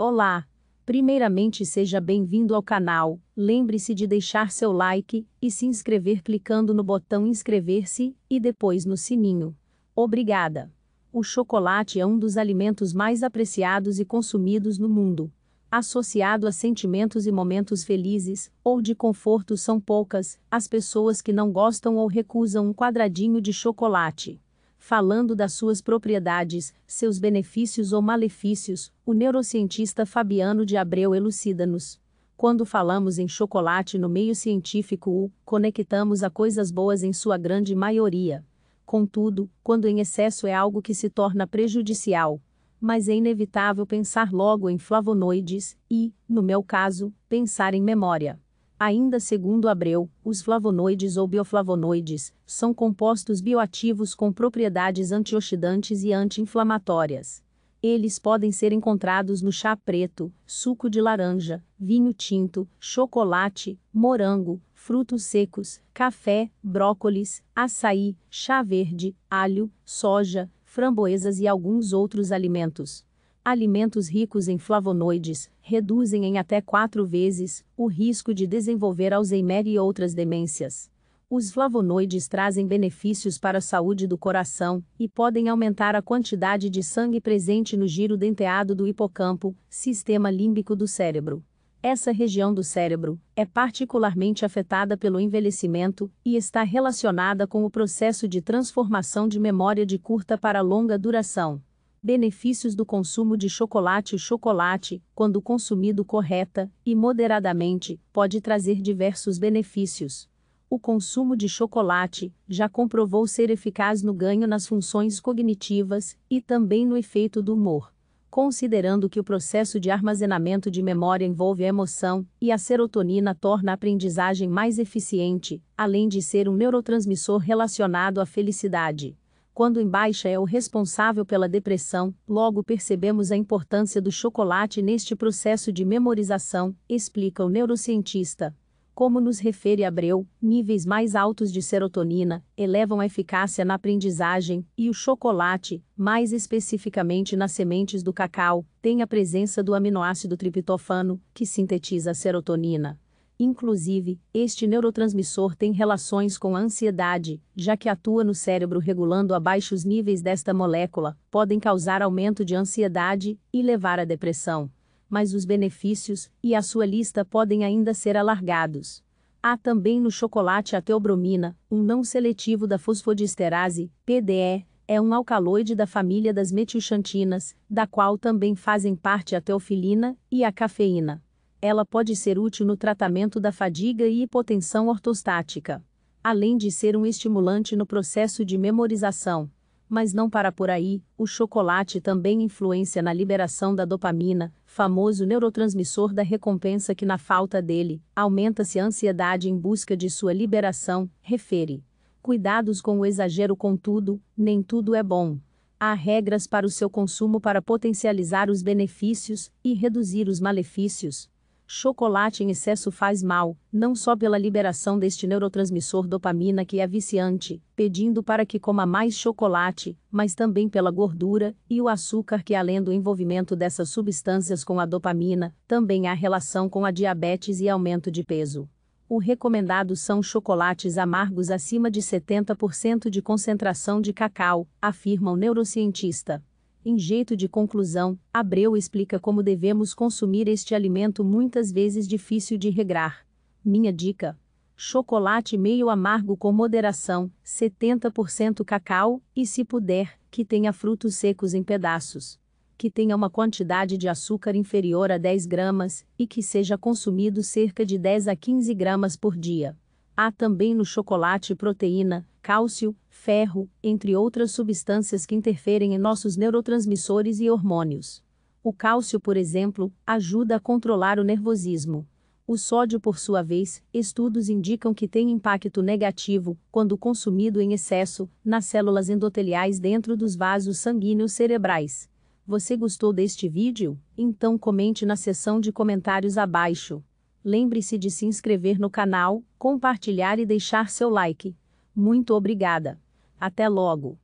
Olá! Primeiramente, seja bem-vindo ao canal. Lembre-se de deixar seu like e se inscrever clicando no botão inscrever-se e depois no sininho. Obrigada! O chocolate é um dos alimentos mais apreciados e consumidos no mundo. Associado a sentimentos e momentos felizes ou de conforto, são poucas as pessoas que não gostam ou recusam um quadradinho de chocolate. Falando das suas propriedades, seus benefícios ou malefícios, o neurocientista Fabiano de Abreu elucida-nos. Quando falamos em chocolate no meio científico, o conectamos a coisas boas em sua grande maioria. Contudo, quando em excesso é algo que se torna prejudicial. Mas é inevitável pensar logo em flavonoides e, no meu caso, pensar em memória. Ainda segundo Abreu, os flavonoides ou bioflavonoides são compostos bioativos com propriedades antioxidantes e anti-inflamatórias. Eles podem ser encontrados no chá preto, suco de laranja, vinho tinto, chocolate, morango, frutos secos, café, brócolis, açaí, chá verde, alho, soja, framboesas e alguns outros alimentos. Alimentos ricos em flavonoides reduzem em até quatro vezes o risco de desenvolver Alzheimer e outras demências. Os flavonoides trazem benefícios para a saúde do coração e podem aumentar a quantidade de sangue presente no giro denteado do hipocampo, sistema límbico do cérebro. Essa região do cérebro é particularmente afetada pelo envelhecimento e está relacionada com o processo de transformação de memória de curta para longa duração benefícios do consumo de chocolate. O chocolate, quando consumido correta e moderadamente, pode trazer diversos benefícios. O consumo de chocolate já comprovou ser eficaz no ganho nas funções cognitivas e também no efeito do humor. Considerando que o processo de armazenamento de memória envolve a emoção e a serotonina torna a aprendizagem mais eficiente, além de ser um neurotransmissor relacionado à felicidade quando em baixa é o responsável pela depressão, logo percebemos a importância do chocolate neste processo de memorização, explica o neurocientista. Como nos refere Abreu, níveis mais altos de serotonina elevam a eficácia na aprendizagem, e o chocolate, mais especificamente nas sementes do cacau, tem a presença do aminoácido triptofano, que sintetiza a serotonina. Inclusive, este neurotransmissor tem relações com a ansiedade, já que atua no cérebro regulando a baixos níveis desta molécula, podem causar aumento de ansiedade e levar à depressão. Mas os benefícios e a sua lista podem ainda ser alargados. Há também no chocolate a teobromina, um não seletivo da fosfodiesterase, PDE, é um alcaloide da família das metilxantinas, da qual também fazem parte a teofilina e a cafeína. Ela pode ser útil no tratamento da fadiga e hipotensão ortostática, além de ser um estimulante no processo de memorização. Mas não para por aí, o chocolate também influencia na liberação da dopamina, famoso neurotransmissor da recompensa que, na falta dele, aumenta-se a ansiedade em busca de sua liberação, refere. Cuidados com o exagero, contudo, nem tudo é bom há regras para o seu consumo para potencializar os benefícios e reduzir os malefícios. Chocolate em excesso faz mal, não só pela liberação deste neurotransmissor dopamina que é viciante, pedindo para que coma mais chocolate, mas também pela gordura e o açúcar que além do envolvimento dessas substâncias com a dopamina, também há relação com a diabetes e aumento de peso. O recomendado são chocolates amargos acima de 70% de concentração de cacau, afirma o neurocientista. Em jeito de conclusão, Abreu explica como devemos consumir este alimento muitas vezes difícil de regrar. Minha dica: chocolate meio amargo com moderação, 70% cacau e, se puder, que tenha frutos secos em pedaços. Que tenha uma quantidade de açúcar inferior a 10 gramas e que seja consumido cerca de 10 a 15 gramas por dia. Há também no chocolate proteína, cálcio, ferro, entre outras substâncias que interferem em nossos neurotransmissores e hormônios. O cálcio, por exemplo, ajuda a controlar o nervosismo. O sódio, por sua vez, estudos indicam que tem impacto negativo, quando consumido em excesso, nas células endoteliais dentro dos vasos sanguíneos cerebrais. Você gostou deste vídeo? Então comente na seção de comentários abaixo. Lembre-se de se inscrever no canal, compartilhar e deixar seu like. Muito obrigada. Até logo.